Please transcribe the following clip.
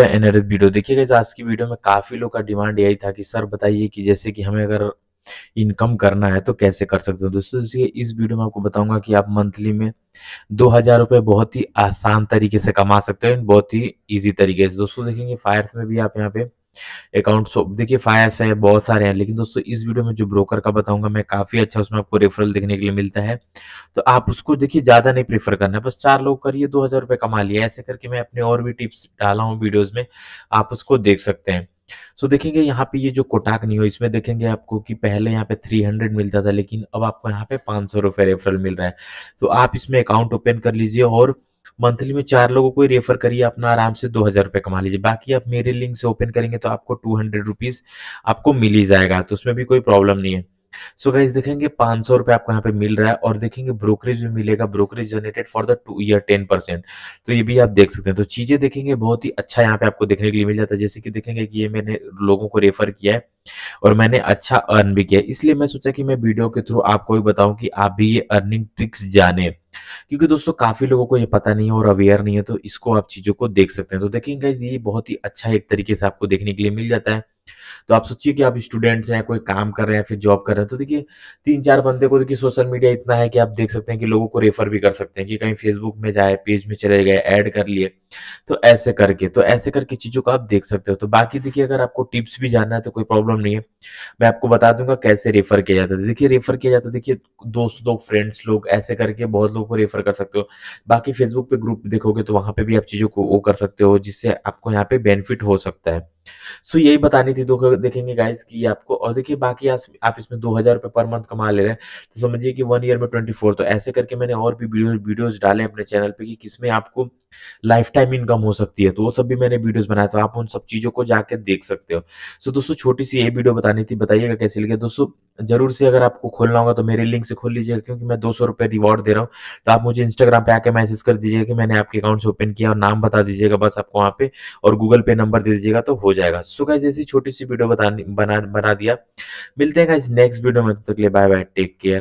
एनएरएफ video देखिए guys आज की वीडियो में काफ़ी लोग का डिमांड यही था कि सर बताइए कि जैसे कि हमें अगर इनकम करना है तो कैसे कर सकते हो दोस्तों इसलिए इस वीडियो में आपको बताऊंगा कि आप मंथली में दो हजार रुपए बहुत ही आसान तरीके से कमा सकते हो बहुत ही इजी तरीके से दोस्तों देखेंगे फायर्स में भी आप यहाँ पे अकाउंट्स देखिए फायर्स है बहुत सारे हैं लेकिन दोस्तों इस वीडियो में जो ब्रोकर का बताऊंगा मैं काफ़ी अच्छा उसमें आपको रेफरल देखने के लिए मिलता है तो आप उसको देखिए ज़्यादा नहीं प्रेफर करना है बस चार लोग करिए दो हज़ार रुपए कमा लिया ऐसे करके मैं अपने और भी टिप्स डाला हूँ वीडियोज़ में आप उसको देख सकते हैं सो so, देखेंगे यहाँ पे ये जो कोटाक नहीं हो इसमें देखेंगे आपको कि पहले यहाँ पे 300 मिलता था लेकिन अब आपको यहाँ पे पांच सौ रेफरल मिल रहा है तो आप इसमें अकाउंट ओपन कर लीजिए और मंथली में चार लोगों को रेफर करिए अपना आराम से दो हज़ार रुपये कमा लीजिए बाकी आप मेरे लिंक से ओपन करेंगे तो आपको टू हंड्रेड रुपीज़ आपको मिल ही जाएगा तो उसमें भी कोई प्रॉब्लम नहीं है सो so गाइज देखेंगे पांच सौ रुपए आपको यहाँ पे मिल रहा है और देखेंगे ब्रोकरेज भी मिलेगा brokerage generated for the two year ten percent तो ये भी आप देख सकते हैं तो चीजें देखेंगे बहुत ही अच्छा यहाँ पे आपको देखने के लिए मिल जाता है जैसे कि देखेंगे कि ये मैंने लोगों को रेफर किया है और मैंने अच्छा अर्न भी किया इसलिए मैं सोचा कि मैं वीडियो के थ्रू आपको भी बताऊं कि आप भी ये अर्निंग ट्रिक्स जाने क्योंकि दोस्तों काफी लोगों को ये पता नहीं है और अवेयर नहीं है तो इसको आप चीजों को देख सकते हैं तो देखेंगे ये बहुत ही अच्छा एक तरीके से आपको देखने के लिए मिल जाता है तो आप सोचिए कि आप स्टूडेंट्स हैं कोई काम कर रहे हैं फिर जॉब कर रहे हैं तो देखिए तीन चार बंदे को देखिए सोशल मीडिया इतना है कि आप देख सकते हैं कि लोगों को रेफर भी कर सकते हैं कि कहीं फेसबुक में जाए पेज में चले गए ऐड कर लिए तो ऐसे करके तो ऐसे करके चीज़ों को आप देख सकते हो तो बाकी देखिए अगर आपको टिप्स भी जानना है तो कोई प्रॉब्लम नहीं है मैं आपको बता दूंगा कैसे रेफर किया जाता है देखिए रेफर किया जाता है देखिए दोस्त लोग फ्रेंड्स लोग ऐसे करके बहुत लोगों को रेफर कर सकते हो बाकी फेसबुक पे ग्रुप देखोगे तो वहाँ पे भी आप चीज़ों को वो कर सकते हो जिससे आपको यहाँ पे बेनिफिट हो सकता है सो so, यही बतानी थी दो तो देखेंगे गाइस कि आपको और देखिए बाकी आप, आप इसमें दो हज़ार रुपये पर मंथ कमा ले रहे हैं तो समझिए कि वन ईयर में ट्वेंटी फोर तो ऐसे करके मैंने और भी वीडियो वीडियोज़ डाले अपने चैनल पर कि किसमें आपको लाइफ टाइम इनकम हो सकती है तो वो सब भी मैंने वीडियोस बनाया तो आप उन सब चीज़ों को जाकर देख सकते हो सो so, दोस्तों छोटी सी ये वीडियो बतानी थी बताइएगा कैसे लगे दोस्तों जरूर से अगर आपको खोलना होगा तो मेरे लिंक से खोल लीजिएगा क्योंकि मैं दो सौ रिवॉर्ड दे रहा हूँ तो आप मुझे इंस्टाग्राम पे आके मैसेज कर दीजिएगा कि मैंने आपके अकाउंट से ओपन किया और नाम बता दीजिएगा बस आपको वहाँ पे और गूगल पे नंबर दे दीजिएगा तो हो जाएगा सो गाइज ऐसी छोटी सी वीडियो बना दिया मिलते हैं गाइज नेक्स्ट वीडियो में तक लिए बाय बाय टेक केयर